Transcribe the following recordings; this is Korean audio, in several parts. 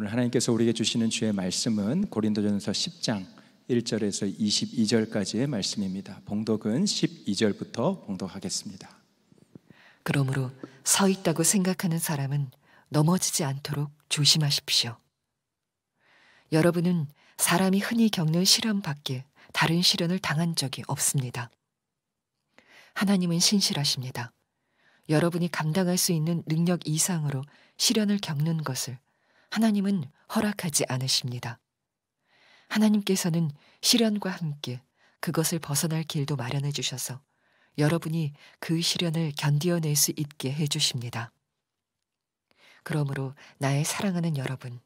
오늘 하나님께서 우리에게 주시는 주의 말씀은 고린도전서 10장 1절에서 22절까지의 말씀입니다. 봉독은 12절부터 봉독하겠습니다. 그러므로 서 있다고 생각하는 사람은 넘어지지 않도록 조심하십시오. 여러분은 사람이 흔히 겪는 시련 밖에 다른 시련을 당한 적이 없습니다. 하나님은 신실하십니다. 여러분이 감당할 수 있는 능력 이상으로 시련을 겪는 것을 하나님은 허락하지 않으십니다. 하나님께서는 시련과 함께 그것을 벗어날 길도 마련해 주셔서 여러분이 그 시련을 견디어낼 수 있게 해 주십니다. 그러므로 나의 사랑하는 여러분,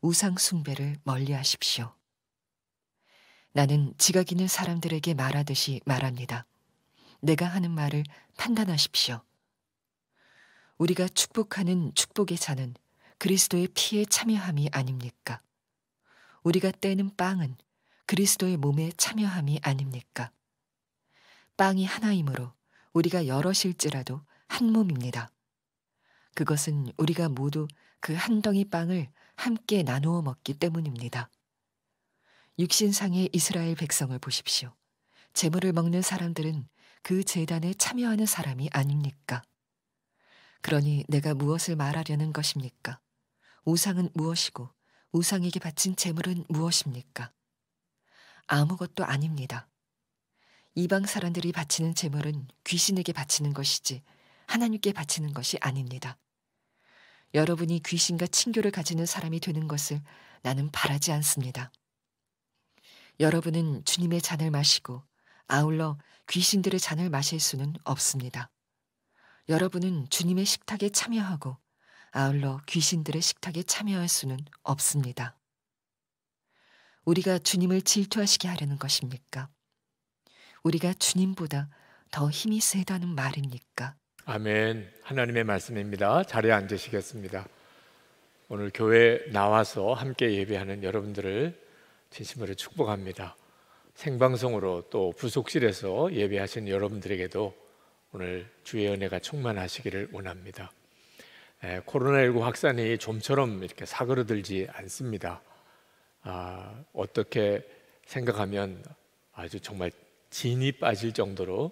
우상 숭배를 멀리 하십시오. 나는 지각 있는 사람들에게 말하듯이 말합니다. 내가 하는 말을 판단하십시오. 우리가 축복하는 축복의 자는 그리스도의 피에 참여함이 아닙니까? 우리가 떼는 빵은 그리스도의 몸에 참여함이 아닙니까? 빵이 하나이므로 우리가 여럿일지라도 한 몸입니다. 그것은 우리가 모두 그 한 덩이 빵을 함께 나누어 먹기 때문입니다. 육신상의 이스라엘 백성을 보십시오. 재물을 먹는 사람들은 그 재단에 참여하는 사람이 아닙니까? 그러니 내가 무엇을 말하려는 것입니까? 우상은 무엇이고 우상에게 바친 재물은 무엇입니까? 아무것도 아닙니다. 이방 사람들이 바치는 재물은 귀신에게 바치는 것이지 하나님께 바치는 것이 아닙니다. 여러분이 귀신과 친교를 가지는 사람이 되는 것을 나는 바라지 않습니다. 여러분은 주님의 잔을 마시고 아울러 귀신들의 잔을 마실 수는 없습니다. 여러분은 주님의 식탁에 참여하고 아울러 귀신들의 식탁에 참여할 수는 없습니다. 우리가 주님을 질투하시게 하려는 것입니까? 우리가 주님보다 더 힘이 세다는 말입니까? 아멘. 하나님의 말씀입니다. 자리에 앉으시겠습니다. 오늘 교회 나와서 함께 예배하는 여러분들을 진심으로 축복합니다. 생방송으로 또 부속실에서 예배하신 여러분들에게도 오늘 주의 은혜가 충만하시기를 원합니다. 코로나19 확산이 좀처럼 이렇게 사그러들지 않습니다. 아, 어떻게 생각하면 아주 정말 진이 빠질 정도로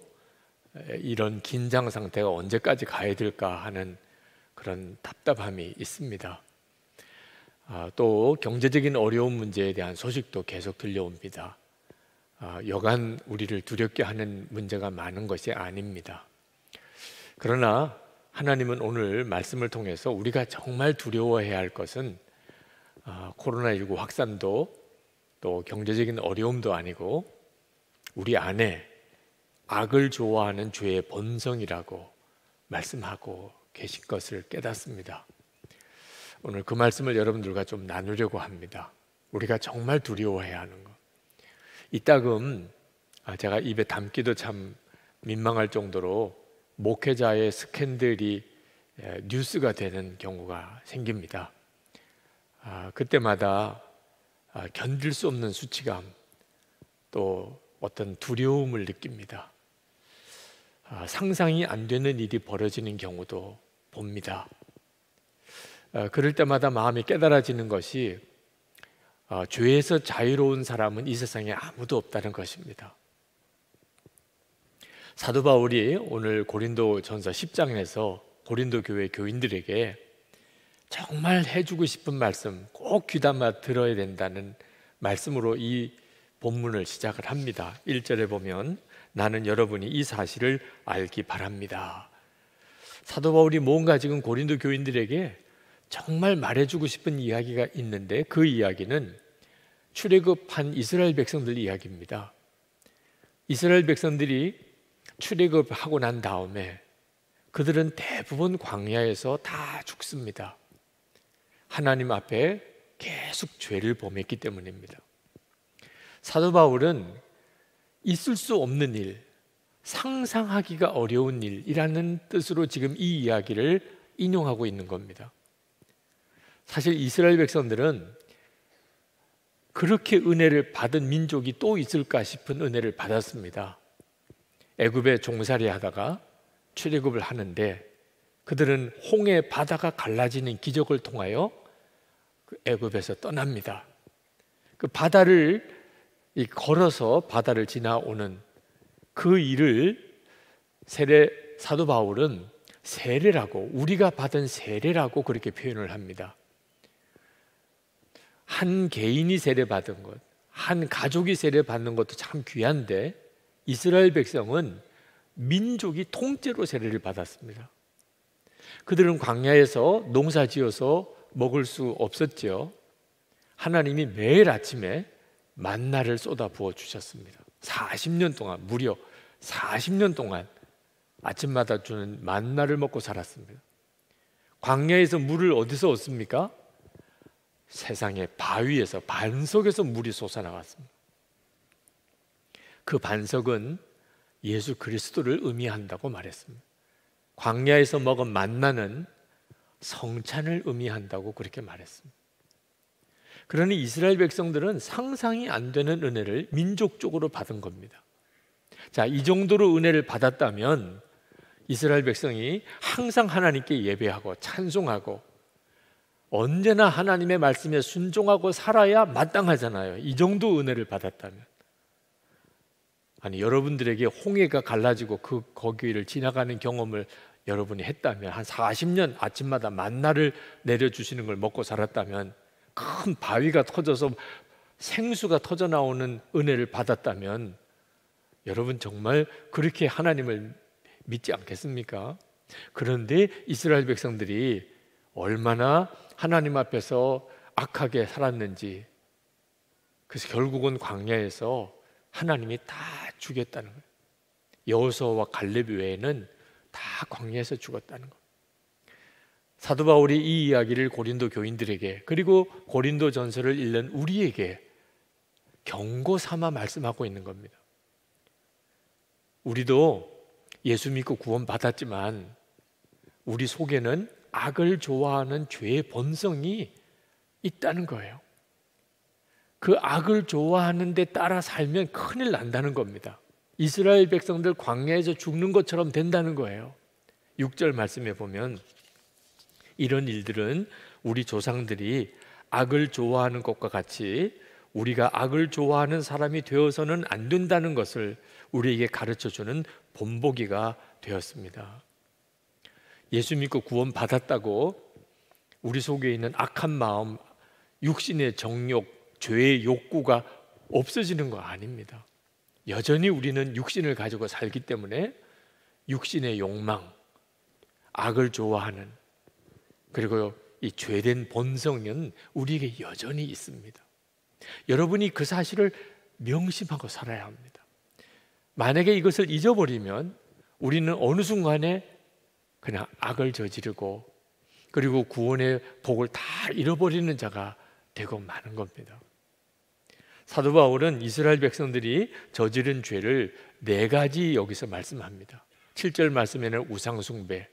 이런 긴장 상태가 언제까지 가야 될까 하는 그런 답답함이 있습니다. 아, 또 경제적인 어려운 문제에 대한 소식도 계속 들려옵니다. 아, 여간 우리를 두렵게 하는 문제가 많은 것이 아닙니다. 그러나 하나님은 오늘 말씀을 통해서 우리가 정말 두려워해야 할 것은 어, 코로나19 확산도 또 경제적인 어려움도 아니고 우리 안에 악을 좋아하는 죄의 본성이라고 말씀하고 계신 것을 깨닫습니다. 오늘 그 말씀을 여러분들과 좀 나누려고 합니다. 우리가 정말 두려워해야 하는 것. 이따금 아, 제가 입에 담기도 참 민망할 정도로 목회자의 스캔들이 예, 뉴스가 되는 경우가 생깁니다. 아, 그때마다 아, 견딜 수 없는 수치감 또 어떤 두려움을 느낍니다. 아, 상상이 안 되는 일이 벌어지는 경우도 봅니다. 아, 그럴 때마다 마음이 깨달아지는 것이 아, 죄에서 자유로운 사람은 이 세상에 아무도 없다는 것입니다. 사도 바울이 오늘 고린도 전서 10장에서 고린도 교회 교인들에게 정말 해주고 싶은 말씀 꼭 귀담아 들어야 된다는 말씀으로 이 본문을 시작을 합니다. 1절에 보면 나는 여러분이 이 사실을 알기 바랍니다. 사도 바울이 뭔가 지금 고린도 교인들에게 정말 말해주고 싶은 이야기가 있는데 그 이야기는 출애굽한 이스라엘 백성들 이야기입니다. 이스라엘 백성들이 출애굽하고 난 다음에 그들은 대부분 광야에서 다 죽습니다. 하나님 앞에 계속 죄를 범했기 때문입니다. 사도 바울은 있을 수 없는 일, 상상하기가 어려운 일이라는 뜻으로 지금 이 이야기를 인용하고 있는 겁니다. 사실 이스라엘 백성들은 그렇게 은혜를 받은 민족이 또 있을까 싶은 은혜를 받았습니다. 애굽에 종살이 하다가 출애굽을 하는데 그들은 홍해 바다가 갈라지는 기적을 통하여 그 애굽에서 떠납니다. 그 바다를 걸어서 바다를 지나오는 그 일을 세례 사도 바울은 세례라고 우리가 받은 세례라고 그렇게 표현을 합니다. 한 개인이 세례 받은 것, 한 가족이 세례 받는 것도 참 귀한데 이스라엘 백성은 민족이 통째로 세례를 받았습니다. 그들은 광야에서 농사 지어서 먹을 수없었지 하나님이 매일 아침에 만나를 쏟아 부어 주셨습니다. 40년 동안 무려 40년 동안 아침마다 주는 만나를 먹고 살았습니다. 광야에서 물을 어디서 얻습니까? 세상의 바위에서 반석에서 물이 솟아나왔습니다. 그 반석은 예수 그리스도를 의미한다고 말했습니다. 광야에서 먹은 만나는 성찬을 의미한다고 그렇게 말했습니다. 그러니 이스라엘 백성들은 상상이 안 되는 은혜를 민족적으로 받은 겁니다. 자, 이 정도로 은혜를 받았다면 이스라엘 백성이 항상 하나님께 예배하고 찬송하고 언제나 하나님의 말씀에 순종하고 살아야 마땅하잖아요. 이 정도 은혜를 받았다면. 아니 여러분들에게 홍해가 갈라지고 그 거기를 지나가는 경험을 여러분이 했다면 한 40년 아침마다 만나를 내려 주시는 걸 먹고 살았다면 큰 바위가 터져서 생수가 터져 나오는 은혜를 받았다면 여러분 정말 그렇게 하나님을 믿지 않겠습니까? 그런데 이스라엘 백성들이 얼마나 하나님 앞에서 악하게 살았는지 그래서 결국은 광야에서 하나님이 다 죽였다는 거예요. 여호수아와 갈렙 외에는 다 광야에서 죽었다는 거. 사도 바울이 이 이야기를 고린도 교인들에게 그리고 고린도 전서를 읽는 우리에게 경고 삼아 말씀하고 있는 겁니다. 우리도 예수 믿고 구원 받았지만 우리 속에는 악을 좋아하는 죄의 본성이 있다는 거예요. 그 악을 좋아하는 데 따라 살면 큰일 난다는 겁니다. 이스라엘 백성들 광야에서 죽는 것처럼 된다는 거예요. 6절 말씀에 보면 이런 일들은 우리 조상들이 악을 좋아하는 것과 같이 우리가 악을 좋아하는 사람이 되어서는 안 된다는 것을 우리에게 가르쳐 주는 본보기가 되었습니다. 예수 믿고 구원 받았다고 우리 속에 있는 악한 마음, 육신의 정욕, 죄의 욕구가 없어지는 거 아닙니다. 여전히 우리는 육신을 가지고 살기 때문에 육신의 욕망, 악을 좋아하는 그리고 이 죄된 본성은 우리에게 여전히 있습니다. 여러분이 그 사실을 명심하고 살아야 합니다. 만약에 이것을 잊어버리면 우리는 어느 순간에 그냥 악을 저지르고 그리고 구원의 복을 다 잃어버리는 자가 되고 마는 겁니다. 사도 바울은 이스라엘 백성들이 저지른 죄를 네 가지 여기서 말씀합니다. 7절 말씀에는 우상숭배,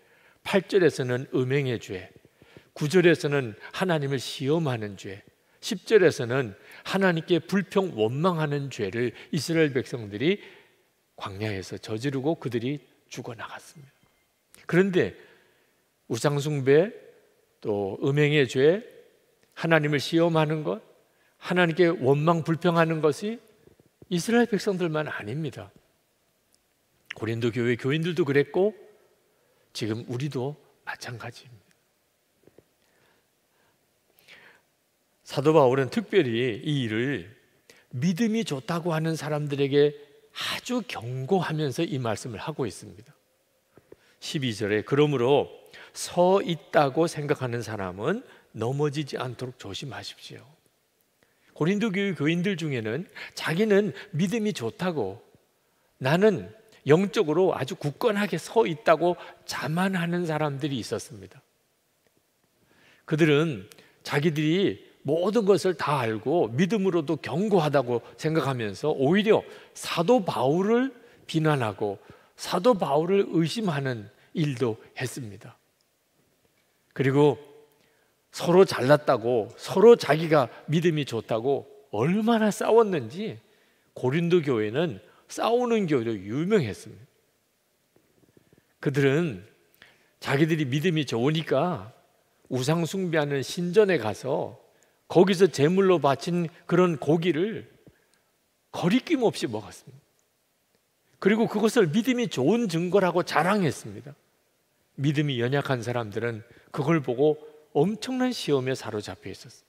8절에서는 음행의 죄, 9절에서는 하나님을 시험하는 죄, 10절에서는 하나님께 불평 원망하는 죄를 이스라엘 백성들이 광야에서 저지르고 그들이 죽어나갔습니다. 그런데 우상숭배, 또 음행의 죄, 하나님을 시험하는 것, 하나님께 원망 불평하는 것이 이스라엘 백성들만 아닙니다. 고린도 교회 교인들도 그랬고 지금 우리도 마찬가지입니다. 사도 바울은 특별히 이 일을 믿음이 좋다고 하는 사람들에게 아주 경고하면서 이 말씀을 하고 있습니다. 12절에 그러므로 서 있다고 생각하는 사람은 넘어지지 않도록 조심하십시오. 고린도 교회 교인들 중에는 자기는 믿음이 좋다고 나는 영적으로 아주 굳건하게 서 있다고 자만하는 사람들이 있었습니다. 그들은 자기들이 모든 것을 다 알고 믿음으로도 견고하다고 생각하면서 오히려 사도 바울을 비난하고 사도 바울을 의심하는 일도 했습니다. 그리고 서로 잘났다고 서로 자기가 믿음이 좋다고 얼마나 싸웠는지 고린도 교회는 싸우는 교회로 유명했습니다. 그들은 자기들이 믿음이 좋으니까 우상 숭배하는 신전에 가서 거기서 제물로 바친 그런 고기를 거리낌 없이 먹었습니다. 그리고 그것을 믿음이 좋은 증거라고 자랑했습니다. 믿음이 연약한 사람들은 그걸 보고 엄청난 시험에 사로잡혀 있었어요.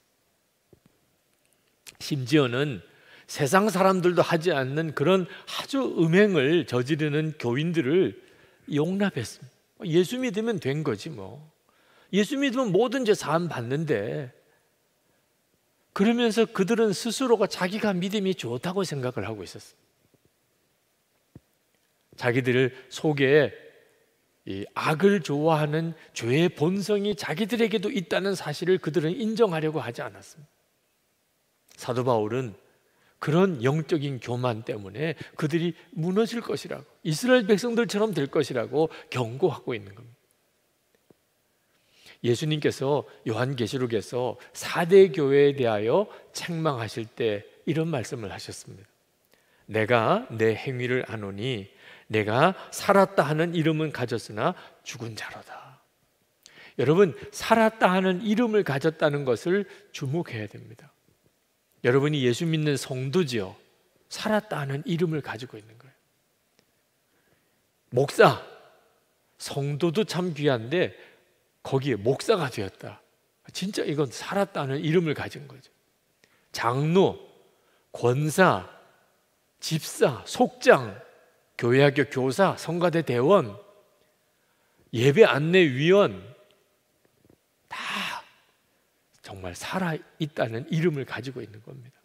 심지어는 세상 사람들도 하지 않는 그런 아주 음행을 저지르는 교인들을 용납했습니다. 예수 믿으면 된 거지 뭐. 예수 믿으면 뭐든지 사함 받는데 그러면서 그들은 스스로가 자기가 믿음이 좋다고 생각을 하고 있었어요. 자기들 속에 악을 좋아하는 죄의 본성이 자기들에게도 있다는 사실을 그들은 인정하려고 하지 않았습니다. 사도 바울은 그런 영적인 교만 때문에 그들이 무너질 것이라고 이스라엘 백성들처럼 될 것이라고 경고하고 있는 겁니다. 예수님께서 요한계시록에서 사대 교회에 대하여 책망하실 때 이런 말씀을 하셨습니다. 내가 내 행위를 아노니 내가 살았다 하는 이름은 가졌으나 죽은 자로다. 여러분, 살았다 하는 이름을 가졌다는 것을 주목해야 됩니다. 여러분이 예수 믿는 성도지요. 살았다 하는 이름을 가지고 있는 거예요. 목사, 성도도 참 귀한데 거기에 목사가 되었다. 진짜 이건 살았다는 하 이름을 가진 거죠. 장로, 권사, 집사, 속장 교회학교 교사, 성가대 대원, 예배 안내 위원 다 정말 살아 있다는 이름을 가지고 있는 겁니다.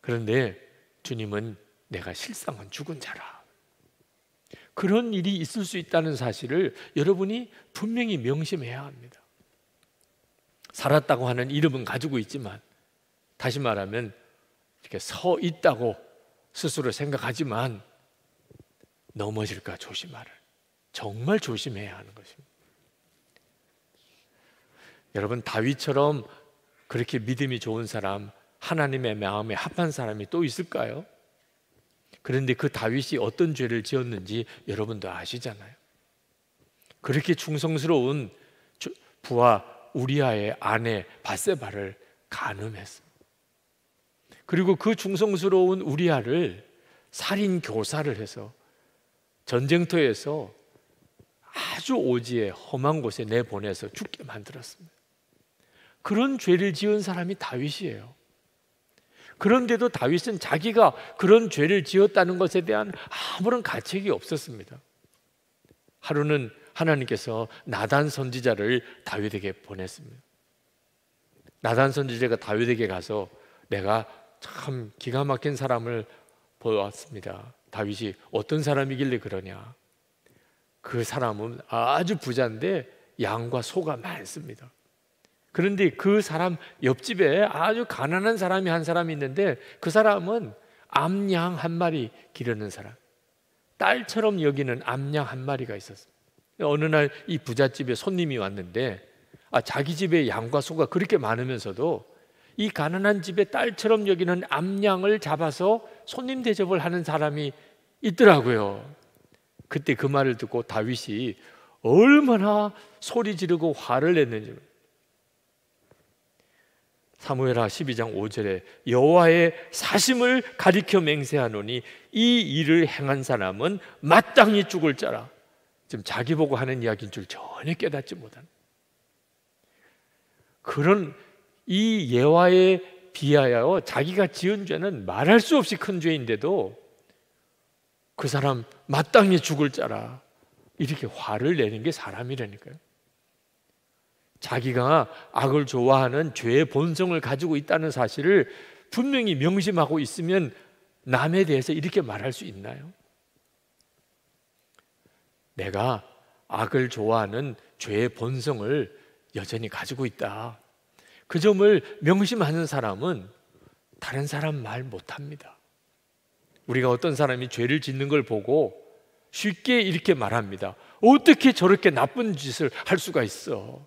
그런데 주님은 내가 실상은 죽은 자라. 그런 일이 있을 수 있다는 사실을 여러분이 분명히 명심해야 합니다. 살았다고 하는 이름은 가지고 있지만 다시 말하면 이렇게 서 있다고 스스로 생각하지만 넘어질까 조심하라. 정말 조심해야 하는 것입니다. 여러분 다윗처럼 그렇게 믿음이 좋은 사람, 하나님의 마음에 합한 사람이 또 있을까요? 그런데 그 다윗이 어떤 죄를 지었는지 여러분도 아시잖아요. 그렇게 충성스러운 부하 우리아의 아내 바세바를 간음했어. 그리고 그중성스러운 우리아를 살인 교사를 해서 전쟁터에서 아주 오지에 험한 곳에 내보내서 죽게 만들었습니다. 그런 죄를 지은 사람이 다윗이에요. 그런데도 다윗은 자기가 그런 죄를 지었다는 것에 대한 아무런 가책이 없었습니다. 하루는 하나님께서 나단 선지자를 다윗에게 보냈습니다. 나단 선지자가 다윗에게 가서 내가 참 기가 막힌 사람을 보았습니다. 다윗이 어떤 사람이길래 그러냐? 그 사람은 아주 부자인데 양과 소가 많습니다. 그런데 그 사람 옆집에 아주 가난한 사람이 한 사람이 있는데 그 사람은 암양 한 마리 기르는 사람. 딸처럼 여기는 암양 한 마리가 있었어요. 어느 날 이 부잣집에 손님이 왔는데 아, 자기 집에 양과 소가 그렇게 많으면서도 이 가난한 집의 딸처럼 여기는 암양을 잡아서 손님 대접을 하는 사람이 있더라고요. 그때 그 말을 듣고 다윗이 얼마나 소리 지르고 화를 냈는지. 사무엘하 12장 5절에 여호와의 사심을 가리켜 맹세하노니 이 일을 행한 사람은 마땅히 죽을 자라. 지금 자기 보고 하는 이야기인 줄 전혀 깨닫지 못한 그런 이 예화에 비하여 자기가 지은 죄는 말할 수 없이 큰 죄인데도 그 사람 마땅히 죽을 자라 이렇게 화를 내는 게 사람이라니까요. 자기가 악을 좋아하는 죄의 본성을 가지고 있다는 사실을 분명히 명심하고 있으면 남에 대해서 이렇게 말할 수 있나요? 내가 악을 좋아하는 죄의 본성을 여전히 가지고 있다. 그 점을 명심하는 사람은 다른 사람 말 못합니다. 우리가 어떤 사람이 죄를 짓는 걸 보고 쉽게 이렇게 말합니다. 어떻게 저렇게 나쁜 짓을 할 수가 있어?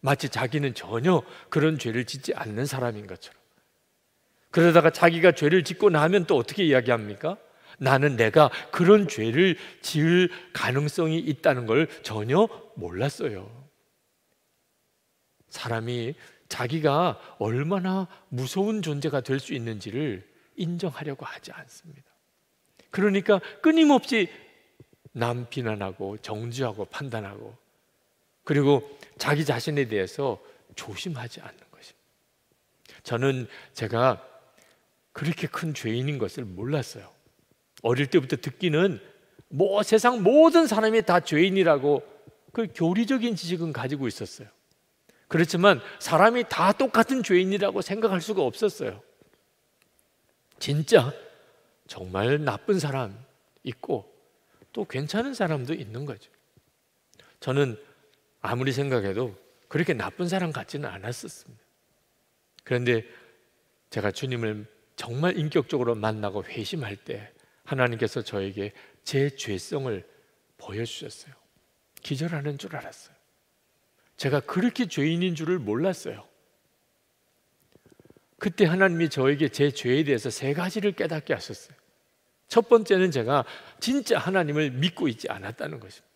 마치 자기는 전혀 그런 죄를 짓지 않는 사람인 것처럼. 그러다가 자기가 죄를 짓고 나면 또 어떻게 이야기합니까? 나는 내가 그런 죄를 지을 가능성이 있다는 걸 전혀 몰랐어요. 사람이 자기가 얼마나 무서운 존재가 될 수 있는지를 인정하려고 하지 않습니다. 그러니까 끊임없이 남 비난하고 정죄하고 판단하고 그리고 자기 자신에 대해서 조심하지 않는 것입니다. 저는 제가 그렇게 큰 죄인인 것을 몰랐어요. 어릴 때부터 듣기는 뭐 세상 모든 사람이 다 죄인이라고 그 교리적인 지식은 가지고 있었어요. 그렇지만 사람이 다 똑같은 죄인이라고 생각할 수가 없었어요. 진짜 정말 나쁜 사람 있고 또 괜찮은 사람도 있는 거죠. 저는 아무리 생각해도 그렇게 나쁜 사람 같지는 않았었습니다. 그런데 제가 주님을 정말 인격적으로 만나고 회심할 때 하나님께서 저에게 제 죄성을 보여주셨어요. 기절하는 줄 알았어요. 제가 그렇게 죄인인 줄을 몰랐어요. 그때 하나님이 저에게 제 죄에 대해서 세 가지를 깨닫게 하셨어요. 첫 번째는 제가 진짜 하나님을 믿고 있지 않았다는 것입니다.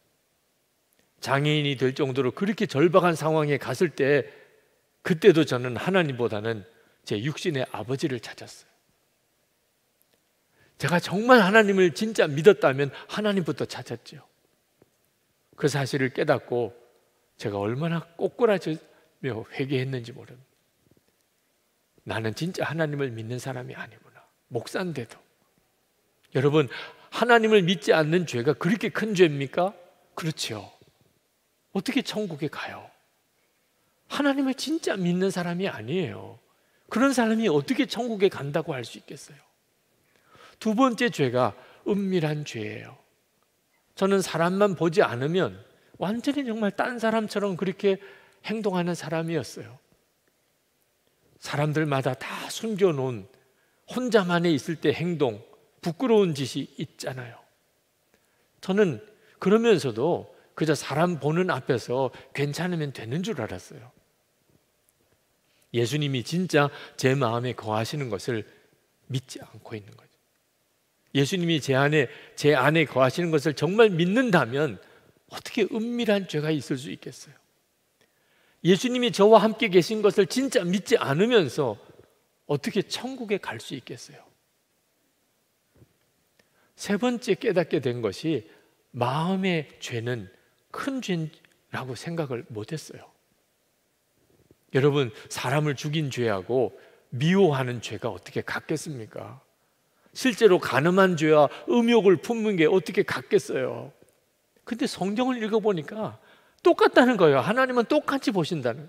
장애인이 될 정도로 그렇게 절박한 상황에 갔을 때 그때도 저는 하나님보다는 제 육신의 아버지를 찾았어요. 제가 정말 하나님을 진짜 믿었다면 하나님부터 찾았죠. 그 사실을 깨닫고 제가 얼마나 꼬꾸라지며 회개했는지 모릅니다. 나는 진짜 하나님을 믿는 사람이 아니구나. 목사인데도. 여러분, 하나님을 믿지 않는 죄가 그렇게 큰 죄입니까? 그렇죠. 어떻게 천국에 가요? 하나님을 진짜 믿는 사람이 아니에요. 그런 사람이 어떻게 천국에 간다고 할 수 있겠어요? 두 번째 죄가 은밀한 죄예요. 저는 사람만 보지 않으면 완전히 정말 딴 사람처럼 그렇게 행동하는 사람이었어요. 사람들마다 다 숨겨놓은 혼자만에 있을 때 행동, 부끄러운 짓이 있잖아요. 저는 그러면서도 그저 사람 보는 앞에서 괜찮으면 되는 줄 알았어요. 예수님이 진짜 제 마음에 거하시는 것을 믿지 않고 있는 거죠. 예수님이 제 안에 제 안에 거하시는 것을 정말 믿는다면 어떻게 은밀한 죄가 있을 수 있겠어요? 예수님이 저와 함께 계신 것을 진짜 믿지 않으면서 어떻게 천국에 갈 수 있겠어요? 세 번째 깨닫게 된 것이 마음의 죄는 큰 죄라고 생각을 못했어요. 여러분, 사람을 죽인 죄하고 미워하는 죄가 어떻게 같겠습니까? 실제로 가늠한 죄와 음욕을 품는 게 어떻게 같겠어요? 근데 성경을 읽어보니까 똑같다는 거예요. 하나님은 똑같이 보신다는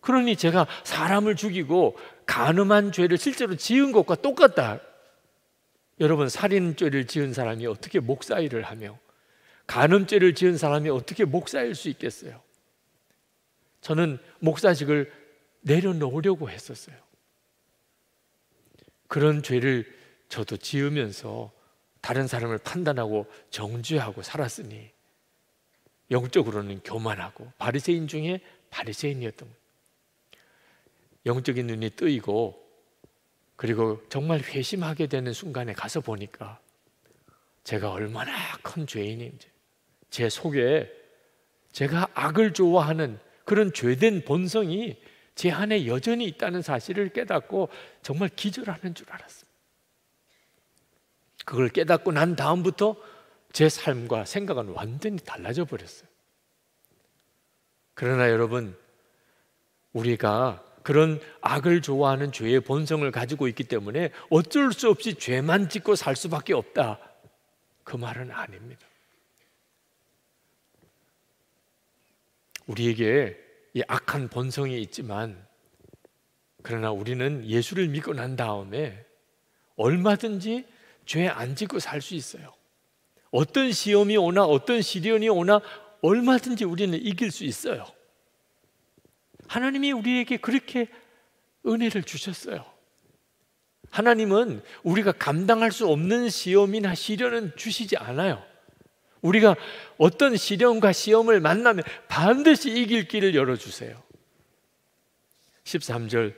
그러니 제가 사람을 죽이고 가늠한 죄를 실제로 지은 것과 똑같다. 여러분 살인죄를 지은 사람이 어떻게 목사일을 하며 간음죄를 지은 사람이 어떻게 목사일 수 있겠어요? 저는 목사직을 내려놓으려고 했었어요. 그런 죄를 저도 지으면서 다른 사람을 판단하고 정죄하고 살았으니 영적으로는 교만하고 바리새인 중에 바리새인이었던 영적인 눈이 뜨이고 그리고 정말 회심하게 되는 순간에 가서 보니까 제가 얼마나 큰 죄인인지 제 속에 제가 악을 좋아하는 그런 죄된 본성이 제 안에 여전히 있다는 사실을 깨닫고 정말 기절하는 줄 알았어요. 그걸 깨닫고 난 다음부터 제 삶과 생각은 완전히 달라져 버렸어요. 그러나 여러분, 우리가 그런 악을 좋아하는 죄의 본성을 가지고 있기 때문에 어쩔 수 없이 죄만 짓고 살 수밖에 없다. 그 말은 아닙니다. 우리에게 이 악한 본성이 있지만 그러나 우리는 예수를 믿고 난 다음에 얼마든지 죄안 짓고 살 수 있어요. 어떤 시험이 오나 어떤 시련이 오나 얼마든지 우리는 이길 수 있어요. 하나님이 우리에게 그렇게 은혜를 주셨어요. 하나님은 우리가 감당할 수 없는 시험이나 시련은 주시지 않아요. 우리가 어떤 시련과 시험을 만나면 반드시 이길 길을 열어주세요. 13절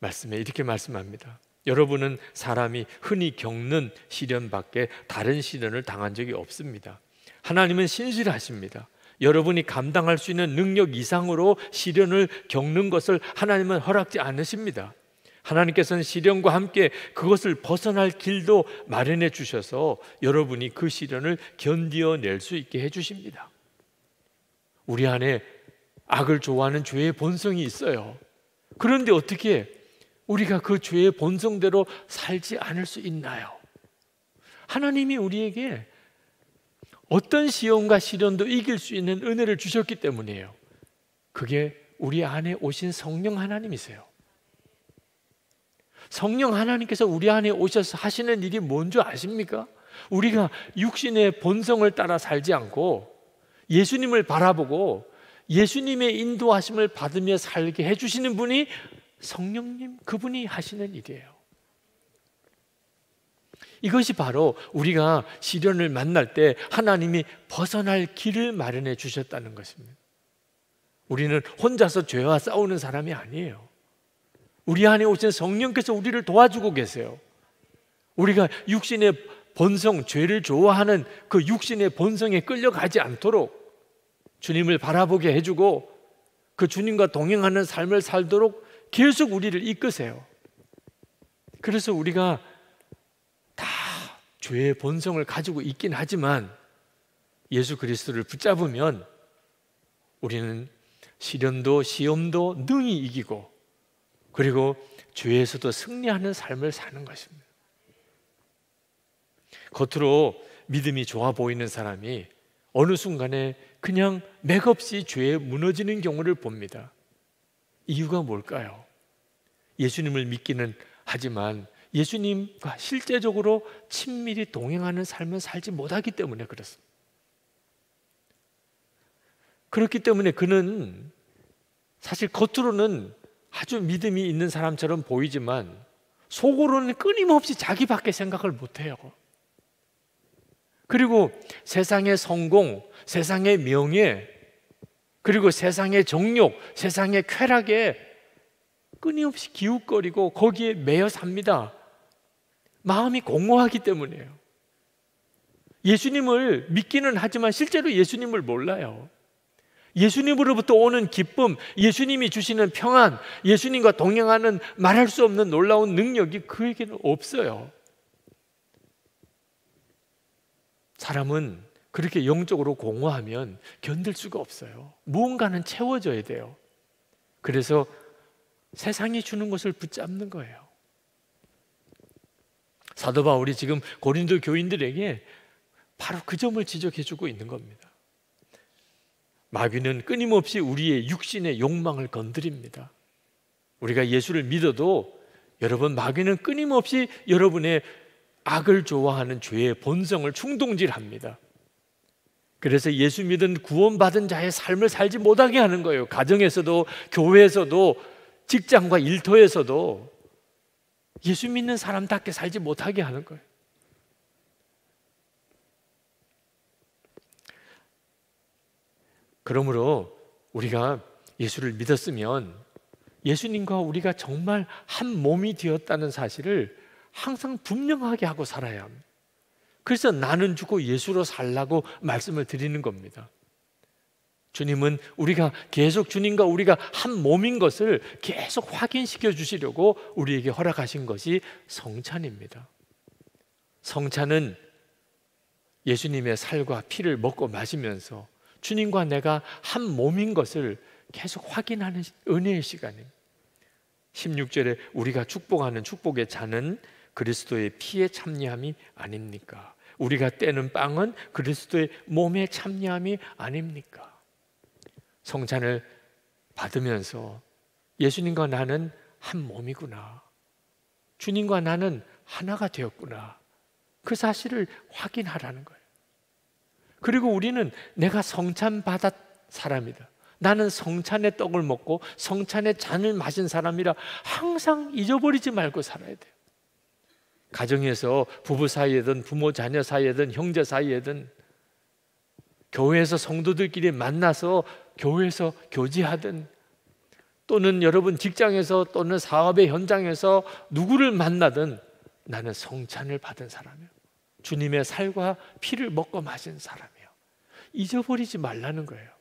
말씀에 이렇게 말씀합니다. 여러분은 사람이 흔히 겪는 시련밖에 다른 시련을 당한 적이 없습니다. 하나님은 신실하십니다. 여러분이 감당할 수 있는 능력 이상으로 시련을 겪는 것을 하나님은 허락지 않으십니다. 하나님께서는 시련과 함께 그것을 벗어날 길도 마련해 주셔서 여러분이 그 시련을 견디어낼 수 있게 해 주십니다. 우리 안에 악을 좋아하는 죄의 본성이 있어요. 그런데 어떻게 우리가 그 죄의 본성대로 살지 않을 수 있나요? 하나님이 우리에게 어떤 시험과 시련도 이길 수 있는 은혜를 주셨기 때문이에요. 그게 우리 안에 오신 성령 하나님이세요. 성령 하나님께서 우리 안에 오셔서 하시는 일이 뭔 줄 아십니까? 우리가 육신의 본성을 따라 살지 않고 예수님을 바라보고 예수님의 인도하심을 받으며 살게 해주시는 분이 성령님 그분이 하시는 일이에요. 이것이 바로 우리가 시련을 만날 때 하나님이 벗어날 길을 마련해 주셨다는 것입니다. 우리는 혼자서 죄와 싸우는 사람이 아니에요. 우리 안에 오신 성령께서 우리를 도와주고 계세요. 우리가 육신의 본성, 죄를 좋아하는 그 육신의 본성에 끌려가지 않도록 주님을 바라보게 해주고 그 주님과 동행하는 삶을 살도록 계속 우리를 이끄세요. 그래서 우리가 다 죄의 본성을 가지고 있긴 하지만 예수 그리스도를 붙잡으면 우리는 시련도 시험도 능히 이기고 그리고 죄에서도 승리하는 삶을 사는 것입니다. 겉으로 믿음이 좋아 보이는 사람이 어느 순간에 그냥 맥없이 죄에 무너지는 경우를 봅니다. 이유가 뭘까요? 예수님을 믿기는 하지만 예수님과 실제적으로 친밀히 동행하는 삶을 살지 못하기 때문에 그렇습니다. 그렇기 때문에 그는 사실 겉으로는 아주 믿음이 있는 사람처럼 보이지만 속으로는 끊임없이 자기밖에 생각을 못해요. 그리고 세상의 성공, 세상의 명예, 그리고 세상의 정욕, 세상의 쾌락에 끊임없이 기웃거리고 거기에 매여 삽니다. 마음이 공허하기 때문이에요. 예수님을 믿기는 하지만 실제로 예수님을 몰라요. 예수님으로부터 오는 기쁨, 예수님이 주시는 평안, 예수님과 동행하는 말할 수 없는 놀라운 능력이 그에게는 없어요. 사람은 그렇게 영적으로 공허하면 견딜 수가 없어요. 무언가는 채워져야 돼요. 그래서 세상이 주는 것을 붙잡는 거예요. 사도 바울이 지금 고린도 교인들에게 바로 그 점을 지적해 주고 있는 겁니다. 마귀는 끊임없이 우리의 육신의 욕망을 건드립니다. 우리가 예수를 믿어도 여러분 마귀는 끊임없이 여러분의 악을 좋아하는 죄의 본성을 충동질합니다. 그래서 예수 믿은 구원받은 자의 삶을 살지 못하게 하는 거예요. 가정에서도, 교회에서도, 직장과 일터에서도 예수 믿는 사람답게 살지 못하게 하는 거예요. 그러므로 우리가 예수를 믿었으면 예수님과 우리가 정말 한 몸이 되었다는 사실을 항상 분명하게 하고 살아야 합니다. 그래서 나는 죽고 예수로 살라고 말씀을 드리는 겁니다. 주님은 우리가 계속 주님과 우리가 한 몸인 것을 계속 확인시켜 주시려고 우리에게 허락하신 것이 성찬입니다. 성찬은 예수님의 살과 피를 먹고 마시면서 주님과 내가 한 몸인 것을 계속 확인하는 은혜의 시간입니다. 16절에 우리가 축복하는 축복의 잔은 그리스도의 피에 참여함이 아닙니까? 우리가 떼는 빵은 그리스도의 몸의 참여함이 아닙니까? 성찬을 받으면서 예수님과 나는 한 몸이구나. 주님과 나는 하나가 되었구나. 그 사실을 확인하라는 거예요. 그리고 우리는 내가 성찬 받았 사람이다. 나는 성찬의 떡을 먹고 성찬의 잔을 마신 사람이라 항상 잊어버리지 말고 살아야 돼요. 가정에서 부부 사이에든 부모 자녀 사이에든 형제 사이에든 교회에서 성도들끼리 만나서 교회에서 교제하든 또는 여러분 직장에서 또는 사업의 현장에서 누구를 만나든 나는 성찬을 받은 사람이요. 주님의 살과 피를 먹고 마신 사람이요. 잊어버리지 말라는 거예요.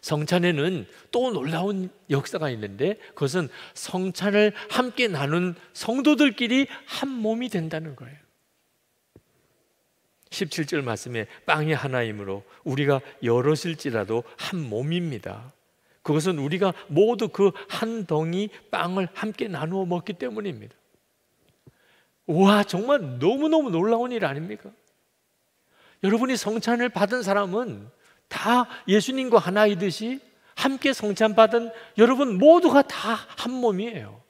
성찬에는 또 놀라운 역사가 있는데 그것은 성찬을 함께 나눈 성도들끼리 한 몸이 된다는 거예요. 17절 말씀에 빵이 하나이므로 우리가 여럿일지라도 한 몸입니다. 그것은 우리가 모두 그 한 덩이 빵을 함께 나누어 먹기 때문입니다. 와, 정말 너무너무 놀라운 일 아닙니까? 여러분이 성찬을 받은 사람은 다 예수님과 하나이듯이 함께 성찬받은 여러분 모두가 다 한 몸이에요.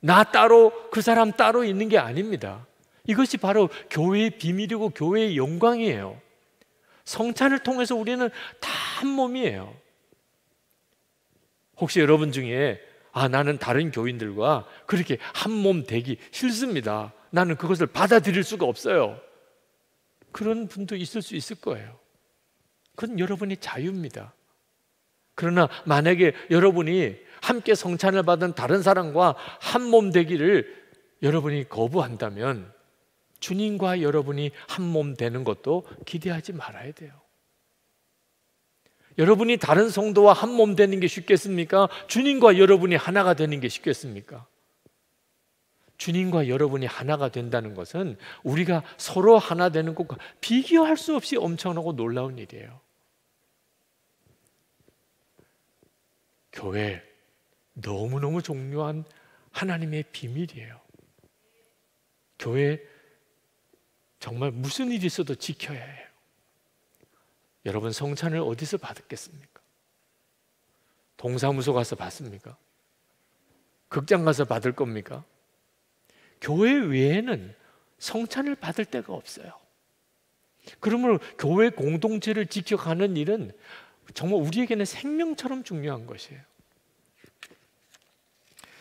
나 따로 그 사람 따로 있는 게 아닙니다. 이것이 바로 교회의 비밀이고 교회의 영광이에요. 성찬을 통해서 우리는 다 한 몸이에요. 혹시 여러분 중에 아 나는 다른 교인들과 그렇게 한 몸 되기 싫습니다. 나는 그것을 받아들일 수가 없어요. 그런 분도 있을 수 있을 거예요. 그건 여러분의 자유입니다. 그러나 만약에 여러분이 함께 성찬을 받은 다른 사람과 한 몸 되기를 여러분이 거부한다면 주님과 여러분이 한 몸 되는 것도 기대하지 말아야 돼요. 여러분이 다른 성도와 한 몸 되는 게 쉽겠습니까? 주님과 여러분이 하나가 되는 게 쉽겠습니까? 주님과 여러분이 하나가 된다는 것은 우리가 서로 하나 되는 것과 비교할 수 없이 엄청나고 놀라운 일이에요. 교회 너무너무 중요한 하나님의 비밀이에요. 교회 정말 무슨 일이 있어도 지켜야 해요. 여러분 성찬을 어디서 받았겠습니까? 동사무소 가서 받습니까? 극장 가서 받을 겁니까? 교회 외에는 성찬을 받을 데가 없어요. 그러므로 교회 공동체를 지켜가는 일은 정말 우리에게는 생명처럼 중요한 것이에요.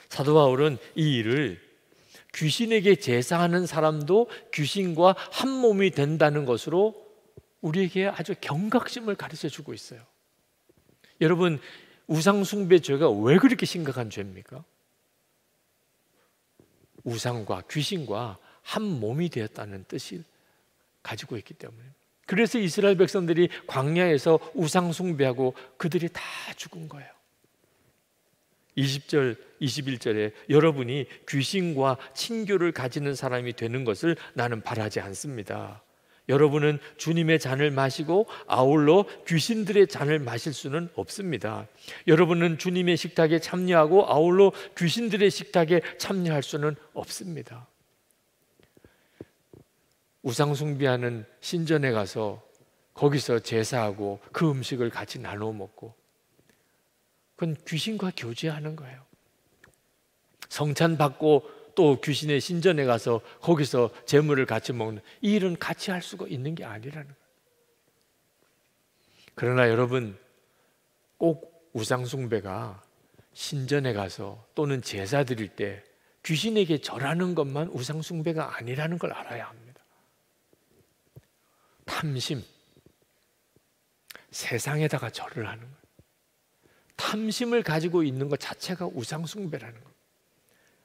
사도 바울은 이 일을 귀신에게 제사하는 사람도 귀신과 한 몸이 된다는 것으로 우리에게 아주 경각심을 가르쳐 주고 있어요. 여러분, 우상숭배 죄가 왜 그렇게 심각한 죄입니까? 우상과 귀신과 한 몸이 되었다는 뜻을 가지고 있기 때문입니다. 그래서 이스라엘 백성들이 광야에서 우상 숭배하고 그들이 다 죽은 거예요. 20절, 21절에 여러분이 귀신과 친교를 가지는 사람이 되는 것을 나는 바라지 않습니다. 여러분은 주님의 잔을 마시고 아울러 귀신들의 잔을 마실 수는 없습니다. 여러분은 주님의 식탁에 참여하고 아울러 귀신들의 식탁에 참여할 수는 없습니다. 우상숭배하는 신전에 가서 거기서 제사하고 그 음식을 같이 나눠 먹고 그건 귀신과 교제하는 거예요. 성찬 받고 또 귀신의 신전에 가서 거기서 재물을 같이 먹는 이 일은 같이 할 수가 있는 게 아니라는 거예요. 그러나 여러분 꼭 우상숭배가 신전에 가서 또는 제사 드릴 때 귀신에게 절하는 것만 우상숭배가 아니라는 걸 알아야 합니다. 탐심. 세상에다가 절을 하는 거예요. 탐심을 가지고 있는 것 자체가 우상숭배라는 거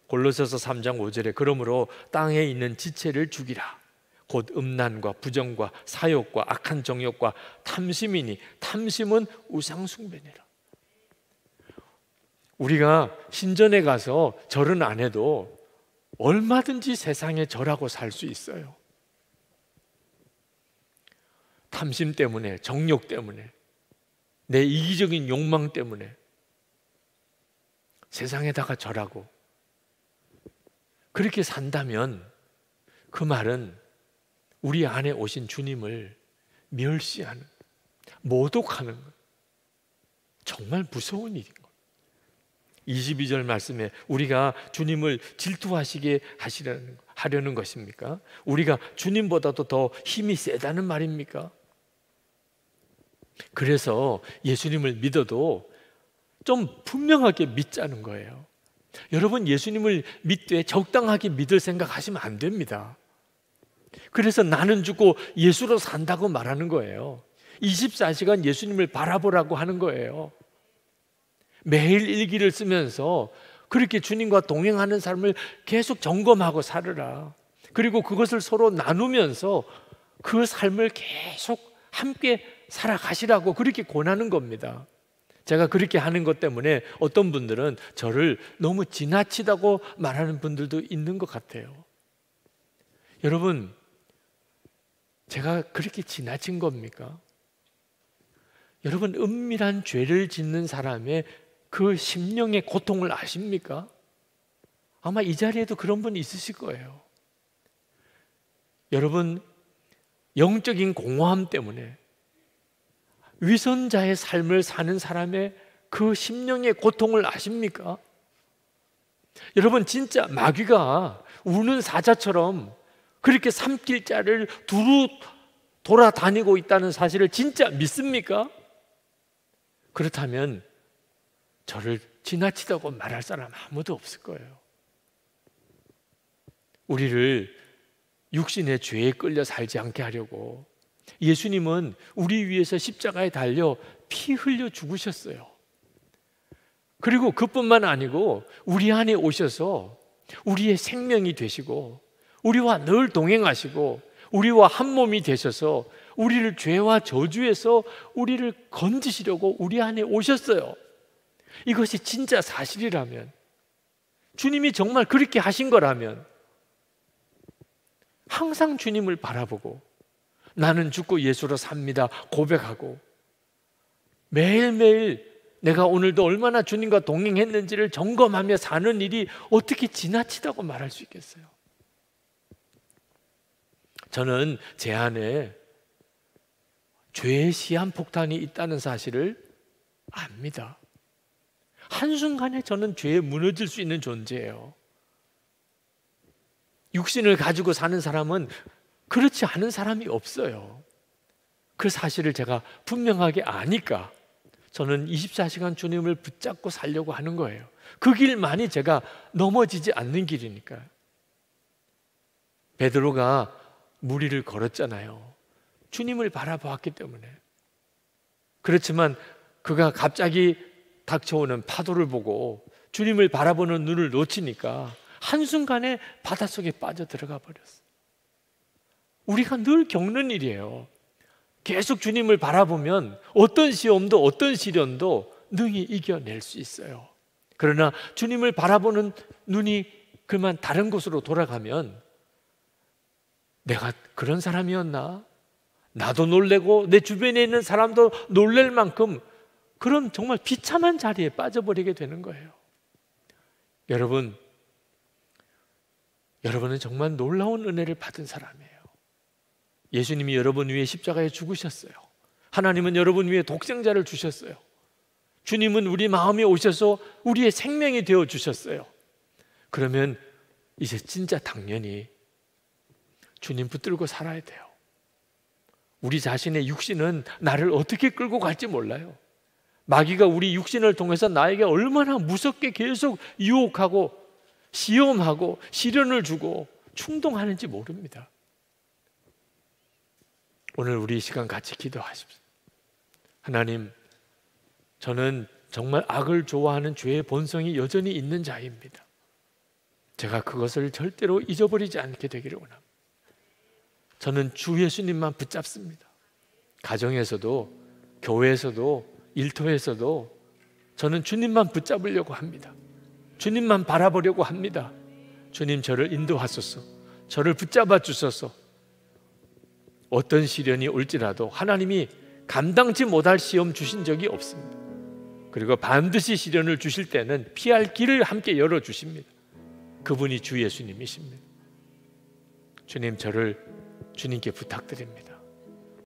골로새서 3장 5절에 그러므로 땅에 있는 지체를 죽이라. 곧 음란과 부정과 사욕과 악한 정욕과 탐심이니 탐심은 우상숭배니라. 우리가 신전에 가서 절은 안 해도 얼마든지 세상에 절하고 살 수 있어요. 탐심 때문에, 정욕 때문에, 내 이기적인 욕망 때문에 세상에다가 절하고 그렇게 산다면 그 말은 우리 안에 오신 주님을 멸시하는, 모독하는 것. 정말 무서운 일인 것. 22절 말씀에 우리가 주님을 질투하시게 하시려는, 하려는 것입니까? 우리가 주님보다도 더 힘이 세다는 말입니까? 그래서 예수님을 믿어도 좀 분명하게 믿자는 거예요. 여러분 예수님을 믿되 적당하게 믿을 생각하시면 안 됩니다. 그래서 나는 죽고 예수로 산다고 말하는 거예요. 24시간 예수님을 바라보라고 하는 거예요. 매일 일기를 쓰면서 그렇게 주님과 동행하는 삶을 계속 점검하고 살으라. 그리고 그것을 서로 나누면서 그 삶을 계속 함께 살아가시라고 그렇게 권하는 겁니다. 제가 그렇게 하는 것 때문에 어떤 분들은 저를 너무 지나치다고 말하는 분들도 있는 것 같아요. 여러분, 제가 그렇게 지나친 겁니까? 여러분, 은밀한 죄를 짓는 사람의 그 심령의 고통을 아십니까? 아마 이 자리에도 그런 분 있으실 거예요. 여러분, 영적인 공허함 때문에 위선자의 삶을 사는 사람의 그 심령의 고통을 아십니까? 여러분 진짜 마귀가 우는 사자처럼 그렇게 삼킬자를 두루 돌아다니고 있다는 사실을 진짜 믿습니까? 그렇다면 저를 지나치다고 말할 사람 아무도 없을 거예요. 우리를 육신의 죄에 끌려 살지 않게 하려고 예수님은 우리 위해서 십자가에 달려 피 흘려 죽으셨어요. 그리고 그뿐만 아니고 우리 안에 오셔서 우리의 생명이 되시고 우리와 늘 동행하시고 우리와 한 몸이 되셔서 우리를 죄와 저주에서 우리를 건지시려고 우리 안에 오셨어요. 이것이 진짜 사실이라면 주님이 정말 그렇게 하신 거라면 항상 주님을 바라보고 나는 죽고 예수로 삽니다 고백하고 매일매일 내가 오늘도 얼마나 주님과 동행했는지를 점검하며 사는 일이 어떻게 지나치다고 말할 수 있겠어요? 저는 제 안에 죄의 시한 폭탄이 있다는 사실을 압니다. 한순간에 저는 죄에 무너질 수 있는 존재예요. 육신을 가지고 사는 사람은 그렇지 않은 사람이 없어요. 그 사실을 제가 분명하게 아니까 저는 24시간 주님을 붙잡고 살려고 하는 거예요. 그 길만이 제가 넘어지지 않는 길이니까 베드로가 무리를 걸었잖아요. 주님을 바라보았기 때문에. 그렇지만 그가 갑자기 닥쳐오는 파도를 보고 주님을 바라보는 눈을 놓치니까 한순간에 바닷속에 빠져 들어가 버렸어. 우리가 늘 겪는 일이에요. 계속 주님을 바라보면 어떤 시험도 어떤 시련도 능히 이겨낼 수 있어요. 그러나 주님을 바라보는 눈이 그만 다른 곳으로 돌아가면 내가 그런 사람이었나? 나도 놀래고 내 주변에 있는 사람도 놀랄 만큼 그런 정말 비참한 자리에 빠져버리게 되는 거예요. 여러분, 여러분은 정말 놀라운 은혜를 받은 사람이에요. 예수님이 여러분 위에 십자가에 죽으셨어요. 하나님은 여러분 위에 독생자를 주셨어요. 주님은 우리 마음에 오셔서 우리의 생명이 되어 주셨어요. 그러면 이제 진짜 당연히 주님 붙들고 살아야 돼요. 우리 자신의 육신은 나를 어떻게 끌고 갈지 몰라요. 마귀가 우리 육신을 통해서 나에게 얼마나 무섭게 계속 유혹하고 시험하고 시련을 주고 충동하는지 모릅니다. 오늘 우리 시간 같이 기도하십시오. 하나님, 저는 정말 악을 좋아하는 죄의 본성이 여전히 있는 자입니다. 제가 그것을 절대로 잊어버리지 않게 되기를 원합니다. 저는 주 예수님만 붙잡습니다. 가정에서도, 교회에서도, 일터에서도 저는 주님만 붙잡으려고 합니다. 주님만 바라보려고 합니다. 주님 저를 인도하소서. 저를 붙잡아 주소서. 어떤 시련이 올지라도 하나님이 감당치 못할 시험 주신 적이 없습니다. 그리고 반드시 시련을 주실 때는 피할 길을 함께 열어 주십니다. 그분이 주 예수님이십니다. 주님 저를 주님께 부탁드립니다.